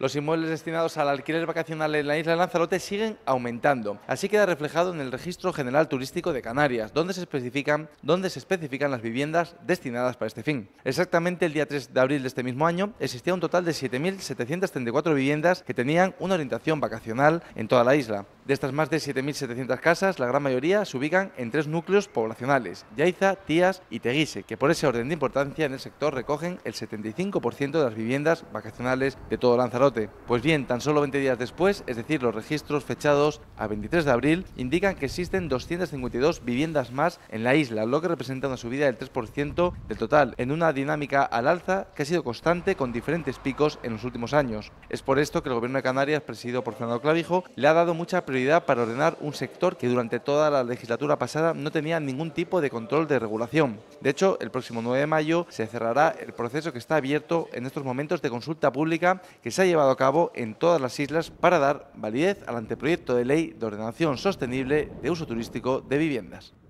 Los inmuebles destinados al alquiler vacacional en la isla de Lanzarote siguen aumentando. Así queda reflejado en el Registro General Turístico de Canarias, donde se especifican, donde se especifican las viviendas destinadas para este fin. Exactamente el día 3 de abril de este mismo año existía un total de 7.734 viviendas que tenían una orientación vacacional en toda la isla. De estas más de 7.700 casas, la gran mayoría se ubican en tres núcleos poblacionales, Yaiza, Tías y Teguise, que por ese orden de importancia en el sector recogen el 75% de las viviendas vacacionales de todo Lanzarote. Pues bien, tan solo 20 días después, es decir, los registros fechados a 23 de abril, indican que existen 252 viviendas más en la isla, lo que representa una subida del 3% del total, en una dinámica al alza que ha sido constante con diferentes picos en los últimos años. Es por esto que el Gobierno de Canarias, presidido por Fernando Clavijo, le ha dado mucha prioridad para ordenar un sector que durante toda la legislatura pasada no tenía ningún tipo de control de regulación. De hecho, el próximo 9 de mayo se cerrará el proceso que está abierto en estos momentos de consulta pública que se ha llevado a cabo en todas las islas para dar validez al anteproyecto de ley de ordenación sostenible de uso turístico de viviendas.